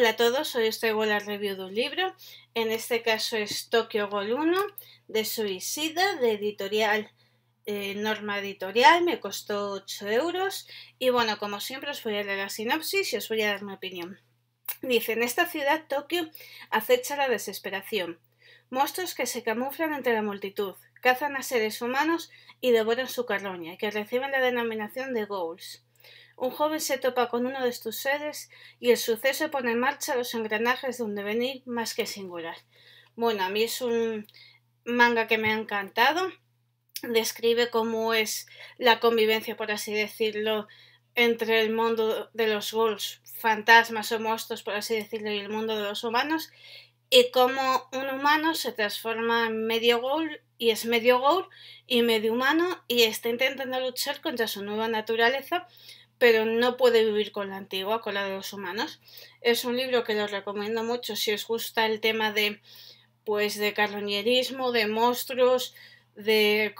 Hola a todos, hoy os traigo la review de un libro, en este caso es Tokyo Gol 1 de Suicida, de editorial eh, Norma Editorial, me costó 8 euros y bueno, como siempre os voy a leer la sinopsis y os voy a dar mi opinión. Dice, en esta ciudad Tokio acecha la desesperación, monstruos que se camuflan entre la multitud, cazan a seres humanos y devoran su carroña, que reciben la denominación de Ghouls un joven se topa con uno de estos seres y el suceso pone en marcha los engranajes de un devenir más que singular. Bueno, a mí es un manga que me ha encantado. Describe cómo es la convivencia, por así decirlo, entre el mundo de los ghouls, fantasmas o monstruos, por así decirlo, y el mundo de los humanos, y cómo un humano se transforma en medio ghoul y es medio ghoul y medio humano y está intentando luchar contra su nueva naturaleza pero no puede vivir con la antigua, con la de los humanos. Es un libro que os recomiendo mucho si os gusta el tema de pues de carroñerismo, de monstruos, de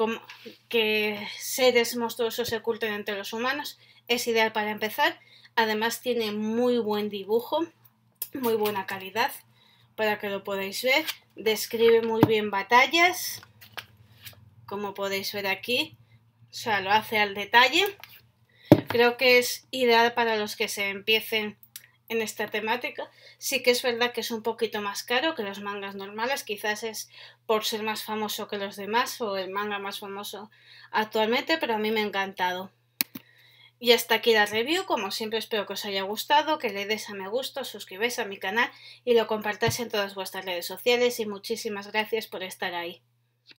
que seres monstruosos se oculten entre los humanos. Es ideal para empezar. Además tiene muy buen dibujo, muy buena calidad para que lo podáis ver. Describe muy bien batallas, como podéis ver aquí. O sea, lo hace al detalle. Creo que es ideal para los que se empiecen en esta temática. Sí que es verdad que es un poquito más caro que los mangas normales, quizás es por ser más famoso que los demás o el manga más famoso actualmente, pero a mí me ha encantado. Y hasta aquí la review, como siempre espero que os haya gustado, que le des a me gusto, suscribáis a mi canal y lo compartáis en todas vuestras redes sociales y muchísimas gracias por estar ahí.